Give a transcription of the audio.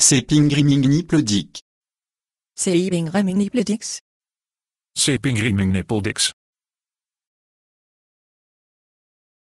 C'est C'est C'est Pingriming Sepingrimingnipledic.